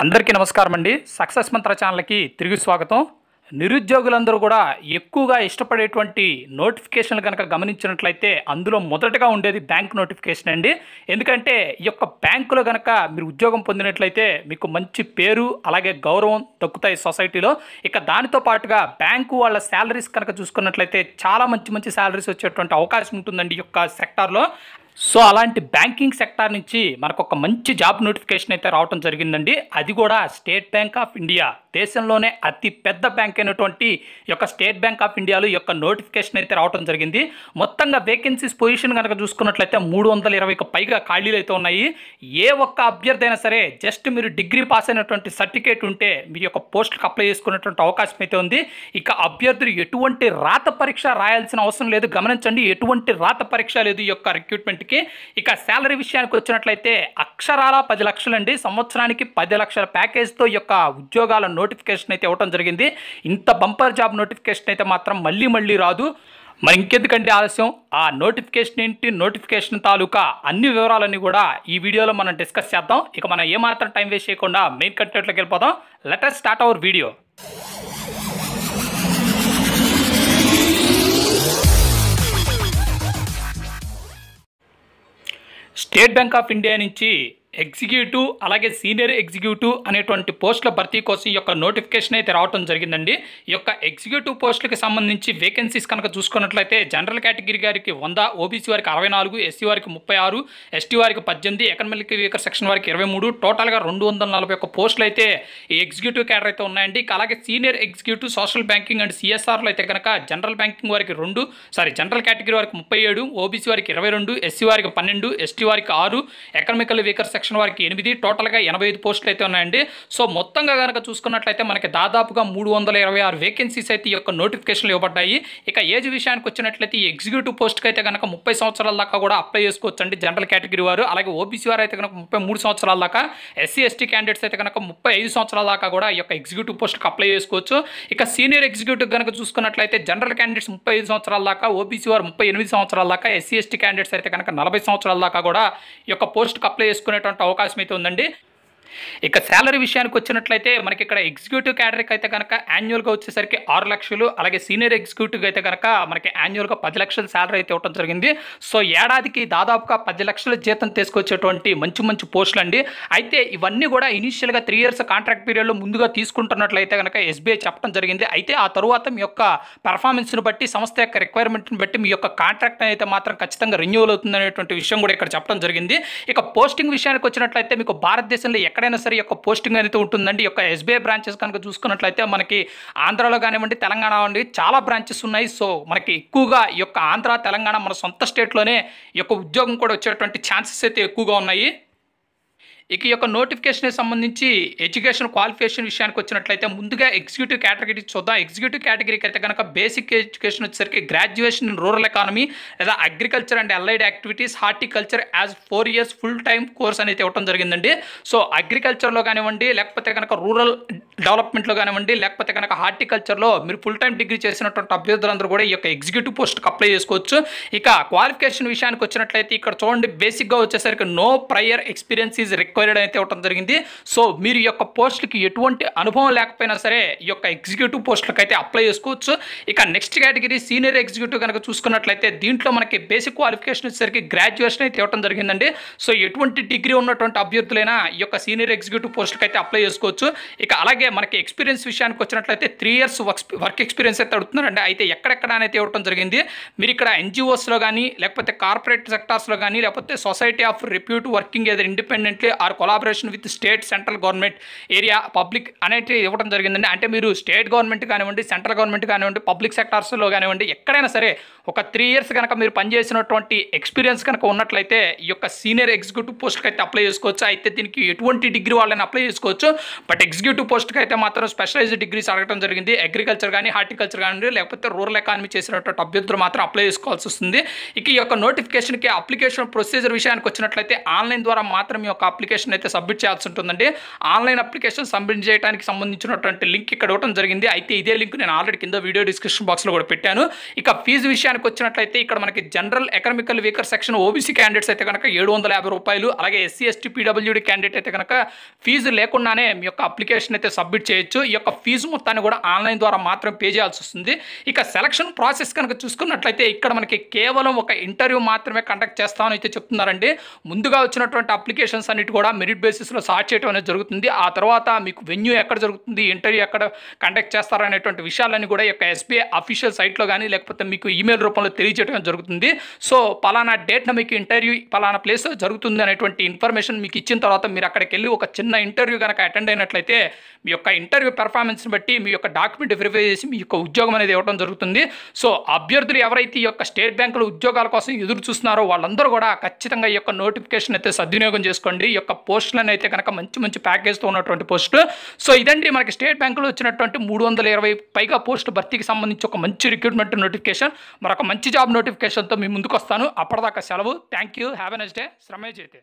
అందరికీ నమస్కారం అండి సక్సెస్ మంత్ర ఛానల్కి తిరిగి స్వాగతం నిరుద్యోగులందరూ కూడా ఎక్కువగా ఇష్టపడేటువంటి నోటిఫికేషన్లు కనుక గమనించినట్లయితే అందులో మొదటగా ఉండేది బ్యాంక్ నోటిఫికేషన్ అండి ఎందుకంటే ఈ యొక్క బ్యాంకులో కనుక మీరు ఉద్యోగం పొందినట్లయితే మీకు మంచి పేరు అలాగే గౌరవం దక్కుతాయి సొసైటీలో ఇక దానితో పాటుగా బ్యాంకు వాళ్ళ శాలరీస్ కనుక చూసుకున్నట్లయితే చాలా మంచి మంచి శాలరీస్ వచ్చేటువంటి అవకాశం ఉంటుందండి ఈ యొక్క సెక్టార్లో సో అలాంటి బ్యాంకింగ్ సెక్టార్ నుంచి మనకు ఒక మంచి జాబ్ నోటిఫికేషన్ అయితే రావడం జరిగిందండి అది కూడా స్టేట్ బ్యాంక్ ఆఫ్ ఇండియా దేశంలోనే అతి పెద్ద బ్యాంక్ అయినటువంటి యొక్క స్టేట్ బ్యాంక్ ఆఫ్ ఇండియాలో యొక్క నోటిఫికేషన్ అయితే రావడం జరిగింది మొత్తంగా వేకెన్సీస్ పొజిషన్ కనుక చూసుకున్నట్లయితే మూడు వందల ఇరవైకి పైగా ఖాళీలు అయితే ఉన్నాయి ఏ ఒక్క అభ్యర్థి అయినా సరే జస్ట్ మీరు డిగ్రీ పాస్ అయినటువంటి సర్టిఫికేట్ ఉంటే మీ యొక్క పోస్టుకి అప్లై చేసుకున్నటువంటి అవకాశం అయితే ఉంది ఇక అభ్యర్థులు ఎటువంటి రాత పరీక్ష రాయాల్సిన అవసరం లేదు గమనించండి ఎటువంటి రాత పరీక్ష లేదు ఈ యొక్క రిక్రూట్మెంట్కి ఇక శాలరీ విషయానికి వచ్చినట్లయితే అక్షరాల పది లక్షలండి సంవత్సరానికి పది లక్షల ప్యాకేజ్తో ఈ యొక్క ఉద్యోగాలను నోటిఫికేషన్ అయితే ఇవ్వడం జరిగింది ఇంత బంపర్ జాబ్ నోటిఫికేషన్ అయితే మాత్రం మళ్ళీ మళ్ళీ రాదు మరి ఇంకెందుకంటే ఆలస్యం ఆ నోటిఫికేషన్ ఏంటి నోటిఫికేషన్ తాలూకా అన్ని వివరాలన్నీ కూడా ఈ వీడియోలో మనం డిస్కస్ చేద్దాం ఇక మనం ఏమాత్రం టైం వేస్ట్ చేయకుండా మెయిన్ కంటెంట్లోకి వెళ్ళిపోదాం let's start our video State Bank of India నుంచి ఎగ్జిక్యూటివ్ అలాగే సీనియర్ ఎగ్జిక్యూటివ్ అనేటువంటి పోస్టుల భర్తీ కోసం ఈ యొక్క నోటిఫికేషన్ అయితే రావడం జరిగిందండి ఈ యొక్క ఎగ్జిక్యూటివ్ పోస్టులకు సంబంధించి వేకెన్సీస్ కనుక చూసుకున్నట్లయితే జనరల్ కేటగిరీ గారికి వంద ఓబీసీ వారికి అరవై నాలుగు ఎస్సీ e వారికి ముప్పై ఆరు ఎస్టీ వారికి పద్దెనిమిది ఎకనామిక్ వీకర్ సెక్షన్ వారికి ఇరవై మూడు టోటల్గా రెండు వందల నలభై ఒక్క పోస్టులు అయితే ఈ ఎగ్జిక్యూటివ్ క్యాడర్ అయితే ఉన్నాయండి అలాగే senior executive social banking and సిఎస్ఆర్లో అయితే కనుక జనరల్ బ్యాంకింగ్ వారికి రెండు సారీ జనరల్ కేటగిరీ వారికి ముప్పై ఏడు ఓబీసీ వారికి ఇరవై రెండు ఎస్సీ e వారికి పన్నెండు ఎస్టీ వారికి ఆరు ఎకనామికల్ వీకర్ సెక్షన్ వారికి ఎనిమిది టోటల్గా ఎనభై ఐదు పోస్టులు అయితే ఉన్నాయండి సో మొత్తంగా కనుక చూసుకున్నట్లయితే మనకి దాదాపుగా మూడు వందల ఇరవై ఆరు వేకెన్సీస్ అయితే ఈ యొక్క నోటిఫికేషన్లు ఇవ్వబడ్డాయి ఇక ఏజ్ విషయానికి వచ్చినట్లయితే ఎగ్జిక్యూటివ్ పోస్ట్కి అయితే కనుక ముప్పై సంవత్సరాల దాకా కూడా అప్లై చేసుకోవచ్చు అండి జనరల్ కేటగిరీ వారు అలాగే ఓబీసీ వారు అయితే కనుక ముప్పై మూడు సంవత్సరాల దాకా ఎస్సీ ఎస్టీ క్యాండిడేట్స్ అయితే కనుక ముప్పై ఐదు సంవత్సరాల దాకా కూడా ఈ యొక్క ఎగ్జిక్యూటివ్ పోస్ట్కి అప్లై చేసుకోవచ్చు ఇక సీనియర్ ఎగ్జిక్యూటివ్ కనుక చూసుకున్నట్లయితే జనరల్ క్యాండిడేట్స్ ముప్పై ఐదు సంవత్సరాల దాకా ఓబీసీ వారు ముప్పై ఎనిమిది సంవత్సరాల దాకా ఎస్సీ ఎస్టీ క్యాండిడేట్స్ అయితే కనుక నలభై సంవత్సరాల దాకా కూడా ఈ యొక్క పోస్ట్కి అప్లై చేసుకునే ఉన్నటువంటి అవకాశం అయితే ఉందండి ఇక శాలరీ విషయానికి వచ్చినట్లయితే మనకి ఇక్కడ ఎగ్జిక్యూటివ్ క్యాడరీకి అయితే కనుక యాన్యువల్గా వచ్చేసరికి ఆరు లక్షలు అలాగే సీనియర్ ఎగ్జిక్యూటివ్ అయితే కనుక మనకి యాన్యువల్గా పది లక్షల శాలరీ అయితే ఇవ్వడం జరిగింది సో ఏడాదికి దాదాపుగా పది లక్షల జీతం తీసుకొచ్చేటువంటి మంచి మంచి పోస్టులు అండి అయితే ఇవన్నీ కూడా ఇనీషియల్గా త్రీ ఇయర్స్ కాంట్రాక్ట్ పీరియడ్లో ముందుగా తీసుకుంటున్నట్లయితే కనుక ఎస్బీఐ చెప్పడం జరిగింది అయితే ఆ తరువాత మీ యొక్క పెర్ఫార్మెన్స్ని బట్టి సంస్థ యొక్క రిక్వైర్మెంట్ని బట్టి మీ యొక్క కాంట్రాక్ట్ అయితే మాత్రం ఖచ్చితంగా రెన్యూవల్ అవుతుంది అనేటువంటి విషయం కూడా ఇక్కడ చెప్పడం జరిగింది ఇక పోస్టింగ్ విషయానికి వచ్చినట్లయితే మీకు భారతదేశంలో ఎక్కడ ఎక్కడైనా సరే యొక్క పోస్టింగ్ అనేది ఉంటుందండి యొక్క ఎస్బీఐ బ్రాంచెస్ కనుక చూసుకున్నట్లయితే మనకి ఆంధ్రాలో కానివ్వండి తెలంగాణ అండి చాలా బ్రాంచెస్ ఉన్నాయి సో మనకి ఎక్కువగా ఈ యొక్క ఆంధ్ర తెలంగాణ మన సొంత స్టేట్లోనే ఈ యొక్క ఉద్యోగం కూడా వచ్చేటువంటి ఛాన్సెస్ అయితే ఎక్కువగా ఉన్నాయి ఇక యొక్క నోటిఫికేషన్కి సంబంధించి ఎడ్యుకేషన్ క్వాలిఫికేషన్ విషయానికి వచ్చినట్లయితే ముందుగా ఎగ్జిక్యూటివ్ కేటగిరీ చూద్దాం ఎగ్జిక్యూటివ్ కేటగిరీకి అయితే కనుక బేసిక్ ఎడ్యుకేషన్ వచ్చేసరికి గ్రాడ్యుయేషన్ రూరల్ ఎకానమీ లేదా agriculture and allied activities horticulture as four years full time course అనేది ఇవ్వడం జరిగిందండి సో అగ్రికల్చర్లో కానివ్వండి లేకపోతే కనుక రూరల్ డెవలప్మెంట్లో కానివ్వండి లేకపోతే కనుక హార్టికల్చర్లో మీరు ఫుల్ టైం డిగ్రీ చేసినటువంటి అభ్యర్థులందరూ కూడా ఈ యొక్క ఎగ్జిక్యూటివ్ పోస్ట్కి అప్లై చేసుకోవచ్చు ఇక క్వాలిఫికేషన్ విషయానికి వచ్చినట్లయితే ఇక్కడ చూడండి బేసిక్గా వచ్చేసరికి no prior experience is require enquiry అయితే ఇవ్వడం జరిగింది సో మీరు ఈ యొక్క పోస్టులకి ఎటువంటి అనుభవం లేకపోయినా సరే ఈ యొక్క ఎగ్జిక్యూటివ్ పోస్టులకు అయితే అప్లై చేసుకోవచ్చు ఇక నెక్స్ట్ కేటగిరీ సీనియర్ ఎగ్జిక్యూటివ్ కనుక చూసుకున్నట్లయితే దీంట్లో మనకి బేసిక్ క్వాలిఫికేషన్ వచ్చేసరికి గ్రాడ్యుయేషన్ అయితే ఇవ్వడం జరిగిందండి సో ఎటువంటి డిగ్రీ ఉన్నటువంటి అభ్యర్థులైనా ఈ యొక్క సీనియర్ ఎగ్జిక్యూటివ్ పోస్టులకు అయితే అప్లై చేసుకోవచ్చు ఇక అలాగే మనకి ఎక్స్పీరియన్స్ విషయానికి వచ్చినట్లయితే three years work work experience అయితే అడుగుతున్నారండి అయితే ఎక్కడెక్కడ అయితే ఇవ్వడం జరిగింది మీరు ఇక్కడ ఎన్జిఓస్లో కానీ లేకపోతే కార్పొరేట్ సెక్టార్స్లో కానీ లేకపోతే సొసైటీ ఆఫ్ రిప్యూట్ వర్కింగ్ ఏదైనా independently or collaboration with state central government area public అనేది ఇవ్వడం జరిగిందండి అంటే మీరు స్టేట్ గవర్నమెంట్ కానివ్వండి సెంట్రల్ గవర్నమెంట్ కానివ్వండి పబ్లిక్ సెక్టార్స్లో కానివ్వండి ఎక్కడైనా సరే ఒక త్రీ ఇయర్స్ కనుక మీరు పనిచేసినటువంటి ఎక్స్పీరియన్స్ కనుక ఉన్నట్లయితే ఈ యొక్క సీనియర్ ఎగ్జిక్యూటివ్ పోస్ట్కి అయితే అప్లై చేసుకోవచ్చు అయితే దీనికి ఎటువంటి డిగ్రీ వాళ్ళని అప్లై చేసుకోవచ్చు బట్ ఎగ్జిక్యూటివ్ పోస్ట్కి అయితే మాత్రం స్పెషలైజ్డ్ డిగ్రీస్ అడగడం జరిగింది అగ్రికల్చర్ కానీ హార్టికల్చర్ కానీ లేకపోతే రూరల్ ఎకానమీ చేసినటువంటి అభ్యర్థులు మాత్రం అప్లై చేసుకోవాల్సి వస్తుంది ఇక ఈ యొక్క నోటిఫికేషన్కి అప్లికేషన్ ప్రొసీజర్ విషయానికి వచ్చినట్లయితే ఆన్లైన్ ద్వారా మాత్రం ఈ యొక్క అప్లికేషన్ అప్లికేషన్ అయితే సబ్మిట్ చేయాల్సి ఉంటుందండి ఆన్లైన్ అప్లికేషన్ సబ్మిట్ చేయడానికి సంబంధించినటువంటి లింక్ ఇక్కడ ఇవ్వడం జరిగింది అయితే ఇదే లింక్ నేను ఆల్రెడీ కింద వీడియో డిస్క్రిప్షన్ బాక్స్లో కూడా పెట్టాను ఇక ఫీజు విషయానికి వచ్చినట్లయితే ఇక్కడ మనకి general economical weaker section OBC candidates అయితే కనుక ఏడు వందల యాభై రూపాయలు అలాగే ఎస్సీ ఎస్టీ పీడబ్ల్యూడీ క్యాండిడేట్ అయితే కనుక ఫీజు లేకుండానే మీ యొక్క అప్లికేషన్ అయితే సబ్మిట్ చేయొచ్చు ఈ యొక్క ఫీజు మొత్తాన్ని కూడా ఆన్లైన్ ద్వారా మాత్రం పే చేయాల్సి వస్తుంది ఇక సెలక్షన్ ప్రాసెస్ కనుక చూసుకున్నట్లయితే ఇక్కడ మనకి కేవలం ఒక ఇంటర్వ్యూ మాత్రమే కండక్ట్ చేస్తామని అయితే చెప్తున్నారండి ముందుగా వచ్చినటువంటి అప్లికేషన్స్ అన్నిటి కూడా మెరిట్ బేసిస్లో సాట్ చేయడం అనేది జరుగుతుంది ఆ తర్వాత మీకు వెన్యూ ఎక్కడ జరుగుతుంది ఇంటర్వ్యూ ఎక్కడ కండక్ట్ చేస్తారనేటువంటి విషయాలన్నీ కూడా యొక్క ఎస్బీఐ అఫీషియల్ సైట్లో కానీ లేకపోతే మీకు ఈమెయిల్ రూపంలో తెలియజేయడం జరుగుతుంది సో పలానా డేట్న మీకు ఇంటర్వ్యూ పలానా ప్లేస్ జరుగుతుంది అనేటువంటి ఇన్ఫర్మేషన్ మీకు ఇచ్చిన తర్వాత మీరు అక్కడికి వెళ్ళి ఒక చిన్న ఇంటర్వ్యూ కనుక అటెండ్ అయినట్లయితే మీ యొక్క ఇంటర్వ్యూ పెర్ఫార్మెన్స్ని బట్టి మీ యొక్క డాక్యుమెంట్ వెరిఫై చేసి మీ యొక్క ఉద్యోగం అనేది ఇవ్వడం జరుగుతుంది సో అభ్యర్థులు ఎవరైతే ఈ యొక్క స్టేట్ బ్యాంకులో ఉద్యోగాల కోసం ఎదురు చూస్తున్నారో వాళ్ళందరూ కూడా ఖచ్చితంగా ఈ యొక్క నోటిఫికేషన్ అయితే సద్వినియోగం చేసుకోండి ఈ యొక్క యొక్క పోస్టులను అయితే కనుక మంచి మంచి ప్యాకేజ్తో ఉన్నటువంటి పోస్టులు సో ఇదండి మనకి స్టేట్ బ్యాంకులో వచ్చినటువంటి మూడు వందల ఇరవై పైగా పోస్టు భర్తీకి సంబంధించి ఒక మంచి రిక్రూట్మెంట్ నోటిఫికేషన్ మరొక మంచి జాబ్ నోటిఫికేషన్తో మీ ముందుకు వస్తాను అప్పటిదాకా సెలవు thank you have a day శ్రమే చేతే